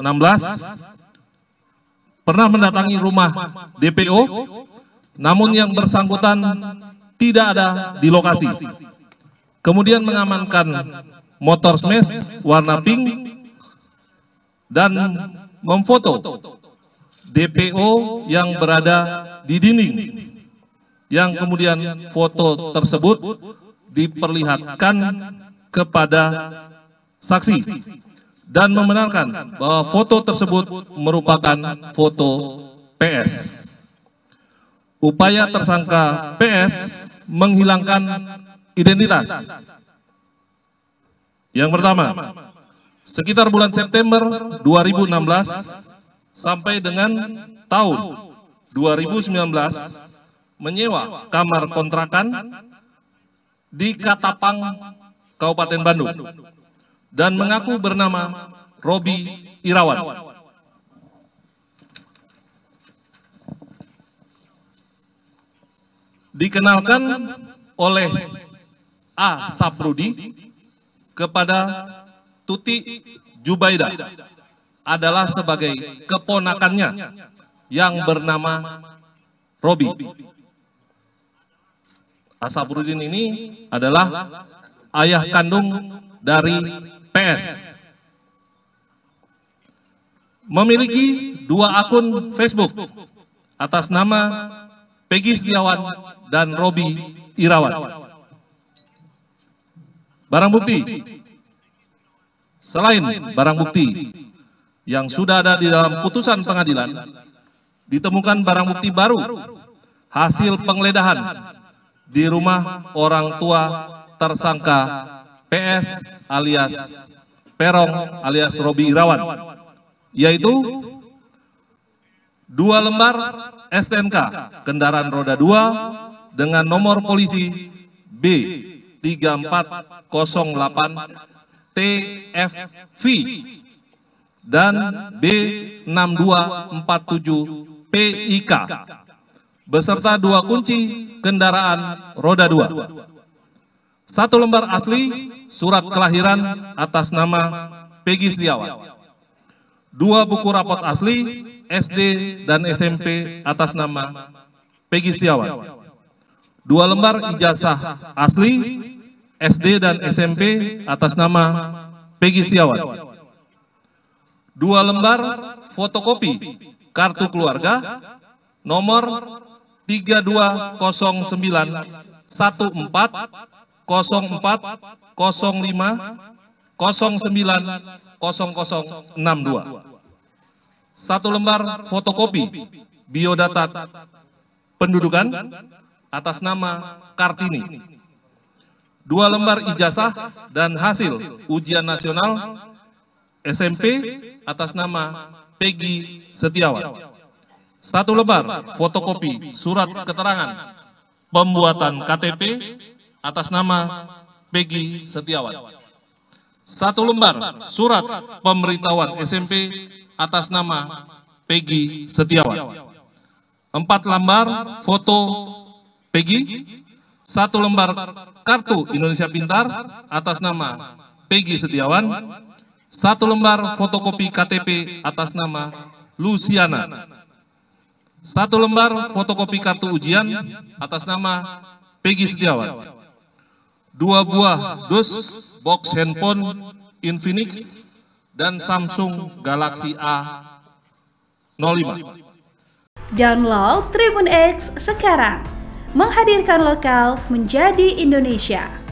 16 pernah mendatangi rumah DPO namun yang bersangkutan tidak ada di lokasi. Kemudian mengamankan motor smash warna pink dan memfoto DPO yang berada di dinding. Yang kemudian foto tersebut diperlihatkan kepada saksi dan membenarkan bahwa foto tersebut merupakan foto PS. Upaya tersangka PS menghilangkan identitas. Yang pertama, sekitar bulan September 2016 sampai dengan tahun 2019 menyewa kamar kontrakan di Katapang, Kabupaten Bandung dan mengaku bernama Robi Irawan. Dikenalkan oleh A. Saprudi kepada Tuti Jubaida adalah sebagai keponakannya yang bernama Robi. Asabrudin ini adalah ayah kandung dari PS memiliki dua akun Facebook atas nama Peggy Setiawan dan Robi Irawan. Barang bukti, selain barang bukti yang sudah ada di dalam putusan pengadilan, ditemukan barang bukti baru hasil penggeledahan di rumah orang tua tersangka PS alias Perong alias Robi Irawan, yaitu dua lembar STNK kendaraan roda dua dengan nomor polisi B 3408 TFV dan B 6247 PIK beserta dua kunci kendaraan roda dua. Satu lembar asli surat kelahiran atas nama Peggy Setiawan. Dua buku rapot asli SD dan SMP atas nama Peggy Setiawan. Dua lembar ijazah asli SD dan SMP atas nama Peggy Setiawan. Dua lembar fotokopi kartu keluarga nomor 320914 04 Satu lembar fotokopi biodata pendudukan atas nama Kartini. Dua lembar ijazah dan hasil ujian nasional SMP atas nama Peggy Setiawan. Satu lembar fotokopi surat keterangan pembuatan KTP atas nama Peggy Setiawan. Satu lembar surat pemberitahuan SMP atas nama Peggy Setiawan. Empat lembar foto Peggy, satu lembar kartu Indonesia Pintar atas nama Peggy Setiawan, satu lembar fotokopi KTP atas nama Luciana, satu lembar fotokopi kartu ujian atas nama Peggy Setiawan dua buah dus box handphone Infinix dan Samsung Galaxy A05. Download Tribun X sekarang. Menghadirkan lokal menjadi Indonesia.